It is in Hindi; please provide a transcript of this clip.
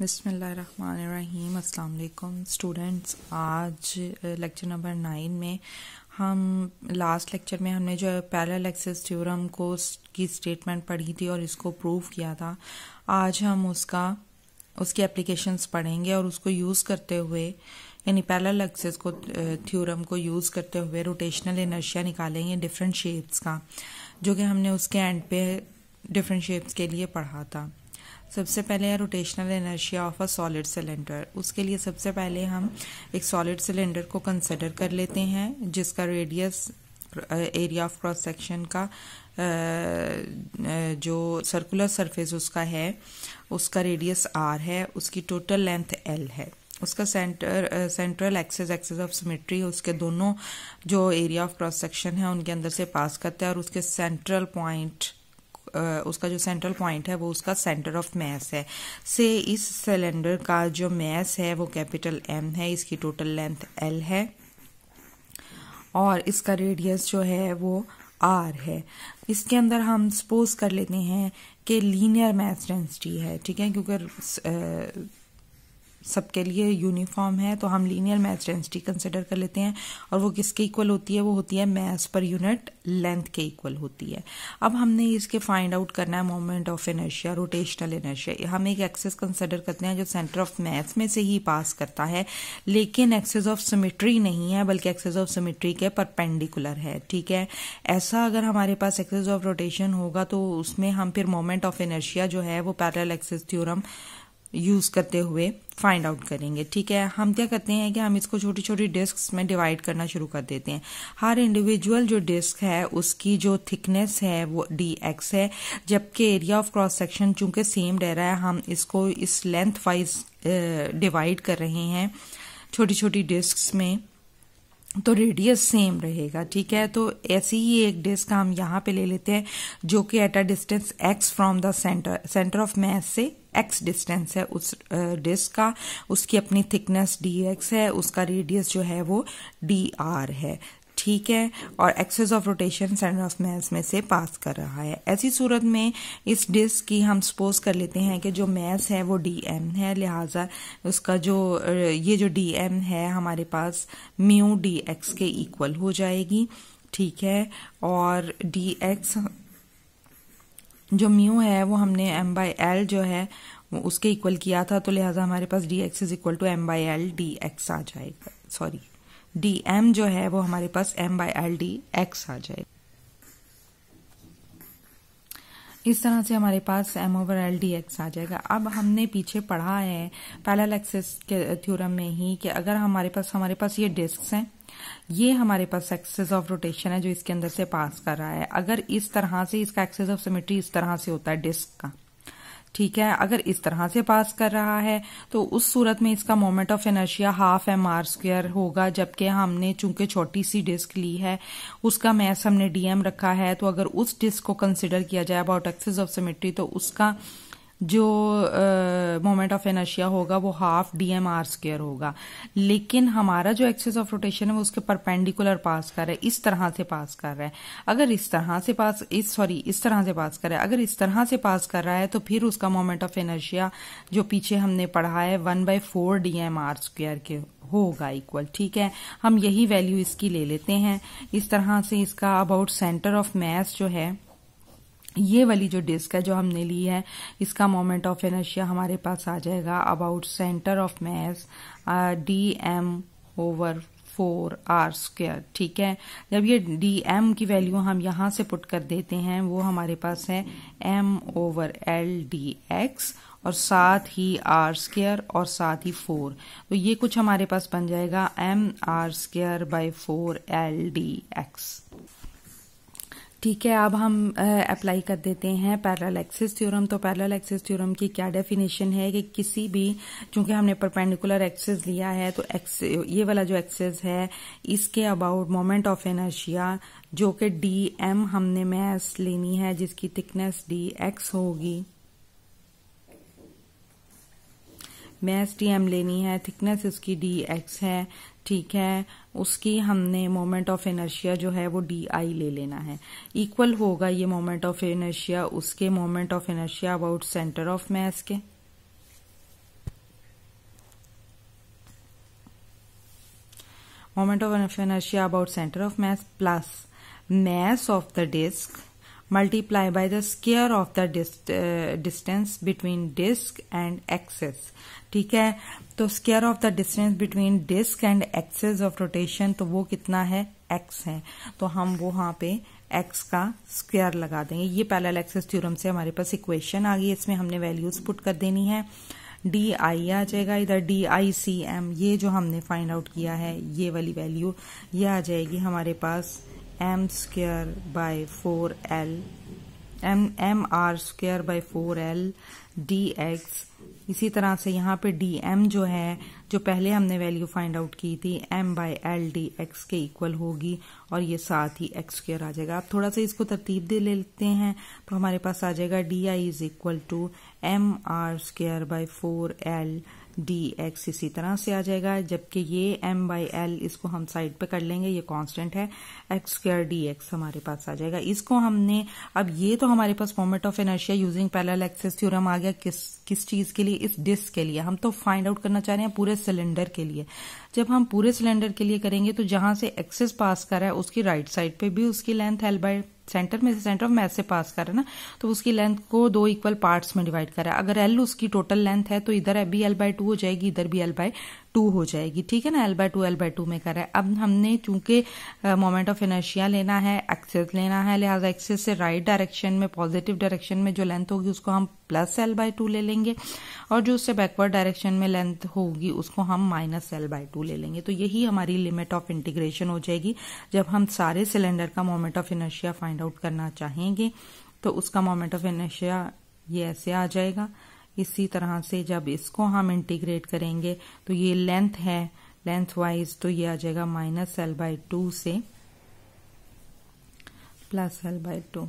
बिसमीम अल्लाम स्टूडेंट्स आज लेक्चर नंबर नाइन में हम लास्ट लेक्चर में हमने जो पैरल एक्सेस थ्योरम को की स्टेटमेंट पढ़ी थी और इसको प्रूव किया था आज हम उसका उसकी एप्लीकेशंस पढ़ेंगे और उसको यूज़ करते हुए यानी पैरल एक्सेस को थ्योरम को यूज़ करते हुए रोटेशनल इनर्शिया निकालेंगे डिफरेंट शेप्स का जो कि हमने उसके एंड पे डिफरेंट शेप्स के लिए पढ़ा था सबसे पहले है rotational inertia of a solid cylinder उसके लिए सबसे पहले हम एक सॉलिड सिलेंडर को कंसिडर कर लेते हैं जिसका radius area of cross section का जो सर्कुलर सरफेस उसका है उसका रेडियस आर है उसकी टोटल लेंथ एल है उसका centre central axis axis of symmetry उसके दोनों जो एरिया ऑफ क्रॉस सेक्शन है उनके अंदर से पास करते हैं और उसके सेंट्रल पॉइंट उसका जो सेंट्रल पॉइंट है वो उसका सेंटर ऑफ मैस है से इस सिलेंडर का जो मैस है वो कैपिटल एम है इसकी टोटल लेंथ एल है और इसका रेडियस जो है वो आर है इसके अंदर हम सपोज कर लेते हैं कि लीनियर मैस डेंसिटी है ठीक है क्योंकि सबके लिए यूनिफॉर्म है तो हम लीनियर मैथ डेंसिटी कंसिडर कर लेते हैं और वो किसके इक्वल होती है वो होती है मैथ पर यूनिट लेंथ के इक्वल होती है अब हमने इसके फाइंड आउट करना है moment of inertia rotational inertia हम एक एक्सेस कंसिडर करते हैं जो सेंटर ऑफ मैथ में से ही पास करता है लेकिन एक्सेस ऑफ सिमिट्री नहीं है बल्कि एक्सेस ऑफ सिमिट्री के परपेंडिकुलर है ठीक है ऐसा अगर हमारे पास एक्सेस ऑफ रोटेशन होगा तो उसमें हम फिर मोमेंट ऑफ एनर्जिया जो है वो पैरल एक्सेस थ्योरम यूज़ करते हुए फाइंड आउट करेंगे ठीक है हम क्या करते हैं कि हम इसको छोटी छोटी डिस्क में डिवाइड करना शुरू कर देते हैं हर इंडिविजुअल जो डिस्क है उसकी जो थिकनेस है वो डी एक्स है जबकि एरिया ऑफ क्रॉस सेक्शन चूंकि सेम रह रहा है हम इसको इस लेंथ वाइज डिवाइड कर रहे हैं छोटी छोटी डिस्क में तो रेडियस सेम रहेगा ठीक है तो ऐसी ही एक डिस्क हम यहां पे ले लेते हैं जो कि at a distance X from the centre centre of mass से एक्स डिस्टेंस है उस डिस्क का उसकी अपनी थिकनेस डी एक्स है उसका रेडियस जो है वो डी आर है ठीक है और axis of rotation centre of mass में से पास कर रहा है ऐसी सूरत में इस डिस्क की हम सपोज कर लेते हैं कि जो मैस है वो डी एम है लिहाजा उसका जो ये जो डी एम है हमारे पास म्यू डी एक्स के इक्वल हो जाएगी ठीक है और डी एक्स जो म्यू है वो हमने एम बाई एल जो है वो उसके इक्वल किया था तो लिहाजा हमारे पास D X is equal to M by L D X आ जाएगा सॉरी डी एम जो है वो हमारे पास M by L D X आ जाएगा इस तरह से हमारे पास M over L D X आ जाएगा अब हमने पीछे पढ़ा है पैरल एक्सेस के थ्योरम में ही कि अगर हमारे पास हमारे पास ये डिस्क हैं ये हमारे पास एक्सेस ऑफ रोटेशन है जो इसके अंदर से पास कर रहा है अगर इस तरह से इसका एक्सेस ऑफ सिमेट्री इस तरह से होता है डिस्क का ठीक है अगर इस तरह से पास कर रहा है तो उस सूरत में इसका moment of inertia half M R square होगा जबकि हमने चूंकि छोटी सी डिस्क ली है उसका मैस हमने डीएम रखा है तो अगर उस डिस्क को कंसिडर किया जाए अबाउट एक्सेस ऑफ सिमेट्री तो उसका जो मोमेंट ऑफ एनर्शिया होगा वो half D M R square होगा लेकिन हमारा जो एक्सेस ऑफ रोटेशन है वो उसके परपेंडिकुलर पास कर रहा है इस तरह से पास कर रहा है अगर इस तरह से पास इस सॉरी इस तरह से पास कर रहा है अगर इस तरह से पास कर रहा है तो फिर उसका मोमेंट ऑफ एनर्शिया जो पीछे हमने पढ़ा है one by four D M R square के होगा इक्वल ठीक है हम यही वैल्यू इसकी ले लेते हैं इस तरह से इसका अबाउट सेंटर ऑफ मैथ जो है ये वाली जो डिस्क है जो हमने ली है इसका मोमेंट ऑफ एनर्शिया हमारे पास आ जाएगा about centre of mass D M over four R square ठीक है जब ये डी एम की वैल्यू हम यहां से पुट कर देते हैं वो हमारे पास है M over L D X और साथ ही आर स्क्र और साथ ही फोर तो ये कुछ हमारे पास बन जाएगा M R square by four L D X ठीक है अब हम अप्लाई कर देते हैं पैरल एक्सिस थ्योरम तो पैरल एक्सिस थ्योरम की क्या डेफिनेशन है कि किसी भी चूंकि हमने परपेंडिकुलर एक्सिस लिया है तो एक्स ये वाला जो एक्सिस है इसके अबाउट मोमेंट ऑफ एनर्शिया जो कि डी एम हमने मैस लेनी है जिसकी थिकनेस डी एक्स होगी मैस डी एम लेनी है थिकनेस इसकी डी एक्स है ठीक है उसकी हमने मोमेंट ऑफ एनर्शिया जो है वो डी आई ले लेना है इक्वल होगा ये मोमेंट ऑफ एनर्शिया उसके moment of inertia about centre of mass के moment of inertia about centre of mass plus mass of the disc multiply by the square of the dist, uh, distance between disk and axis ठीक है तो square of the distance between disc and axis of rotation तो वो कितना है एक्स है तो हम वो वहां पे एक्स का स्क्वेयर लगा देंगे ये पैरेलल एक्सेस थ्योरम से हमारे पास इक्वेशन आ गई इसमें हमने वैल्यूज पुट कर देनी है डी आई आ जाएगा इधर डी आई सी एम ये जो हमने फाइंड आउट किया है ये वाली वैल्यू ये आ जाएगी हमारे पास M square four L M M R square by four L D X इसी तरह से यहाँ पे डी एम जो है जो पहले हमने वैल्यू फाइंड आउट की थी M by L D X के इक्वल होगी और ये साथ ही एक्स स्क्र आ जाएगा आप थोड़ा सा इसको तरतीब दे ले लेते हैं तो हमारे पास आ जाएगा D I is equal to M R square by four L D X इसी तरह से आ जाएगा जबकि ये एम बाई एल इसको हम साइड पे कर लेंगे ये कांस्टेंट है एक्स स्क्र डी एक्स हमारे पास आ जाएगा इसको हमने अब ये तो हमारे पास moment of inertia using parallel axis theorem आ गया किस किस चीज के लिए इस डिस्क के लिए हम तो फाइंड आउट करना चाह रहे हैं पूरे सिलेंडर के लिए जब हम पूरे सिलेंडर के लिए करेंगे तो जहां से एक्सेस पास कर रहा है उसकी राइट साइड पे भी उसकी लेंथ एल बाई सेंटर में से सेंटर ऑफ मैथ से पास है ना तो उसकी लेंथ को दो इक्वल पार्ट्स में डिवाइड है अगर एल उसकी टोटल लेंथ है तो इधर है एल बाय टू हो जाएगी इधर भी एल बाय टू हो जाएगी ठीक है ना L by two L by two में रहा है अब हमने चूंकि मोमेंट ऑफ इनर्शिया लेना है एक्सेस लेना है लिहाजा एक्सेस से राइट डायरेक्शन में पॉजिटिव डायरेक्शन में जो लेंथ होगी उसको हम प्लस एल बाय टू ले लेंगे और जो उससे बैकवर्ड डायरेक्शन में लेंथ होगी उसको हम माइनस एल बाय टू ले लेंगे तो यही हमारी लिमिट ऑफ इंटीग्रेशन हो जाएगी जब हम सारे सिलेंडर का moment of inertia find out करना चाहेंगे तो उसका मोमेंट ऑफ इनर्शिया ये ऐसे आ जाएगा इसी तरह से जब इसको हम इंटीग्रेट करेंगे तो ये लेंथ है लेंथ वाइज तो ये आ जाएगा माइनस एल बाय टू से प्लस एल बाय टू